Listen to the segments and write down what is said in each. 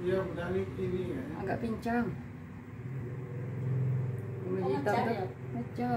Iya, ya. Agak pincang. Ya?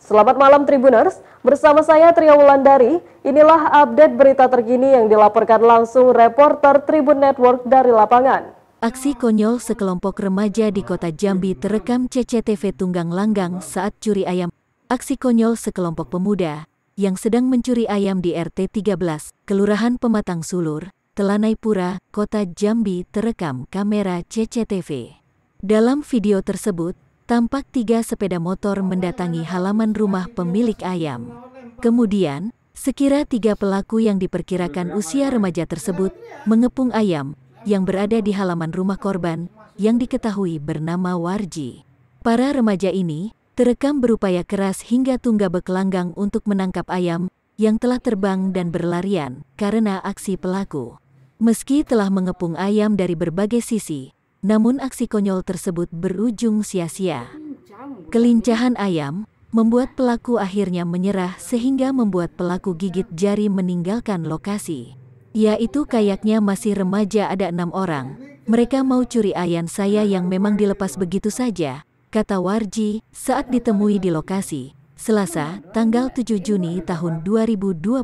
Selamat malam Tribuners, bersama saya Tria Wulandari. Inilah update berita terkini yang dilaporkan langsung reporter Tribun Network dari lapangan. Aksi konyol sekelompok remaja di kota Jambi terekam CCTV tunggang langgang saat curi ayam. Aksi konyol sekelompok pemuda yang sedang mencuri ayam di RT 13, Kelurahan Pematang Sulur, Telanai Pura, Kota Jambi terekam kamera CCTV. Dalam video tersebut, tampak tiga sepeda motor mendatangi halaman rumah pemilik ayam. Kemudian, sekira tiga pelaku yang diperkirakan usia remaja tersebut mengepung ayam yang berada di halaman rumah korban yang diketahui bernama Warji. Para remaja ini terekam berupaya keras hingga tungga bekelanggang untuk menangkap ayam yang telah terbang dan berlarian karena aksi pelaku. Meski telah mengepung ayam dari berbagai sisi, namun aksi konyol tersebut berujung sia-sia. Kelincahan ayam membuat pelaku akhirnya menyerah sehingga membuat pelaku gigit jari meninggalkan lokasi. Yaitu kayaknya masih remaja ada enam orang. Mereka mau curi ayam saya yang memang dilepas begitu saja, kata Warji saat ditemui di lokasi, Selasa, tanggal 7 Juni tahun 2022,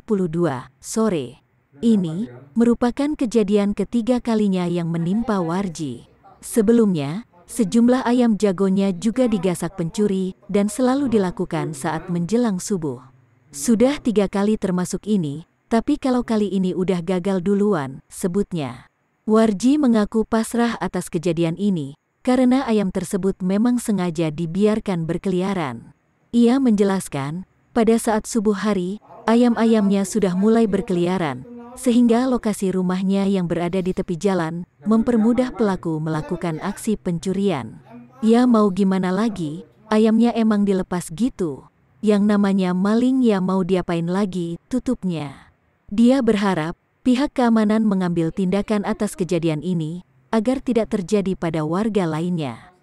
sore. Ini merupakan kejadian ketiga kalinya yang menimpa Warji. Sebelumnya, sejumlah ayam jagonya juga digasak pencuri dan selalu dilakukan saat menjelang subuh. Sudah tiga kali termasuk ini, tapi kalau kali ini udah gagal duluan, sebutnya. Warji mengaku pasrah atas kejadian ini, karena ayam tersebut memang sengaja dibiarkan berkeliaran. Ia menjelaskan, pada saat subuh hari, ayam-ayamnya sudah mulai berkeliaran, sehingga lokasi rumahnya yang berada di tepi jalan mempermudah pelaku melakukan aksi pencurian. Ya mau gimana lagi, ayamnya emang dilepas gitu. Yang namanya maling ya mau diapain lagi, tutupnya. Dia berharap pihak keamanan mengambil tindakan atas kejadian ini agar tidak terjadi pada warga lainnya.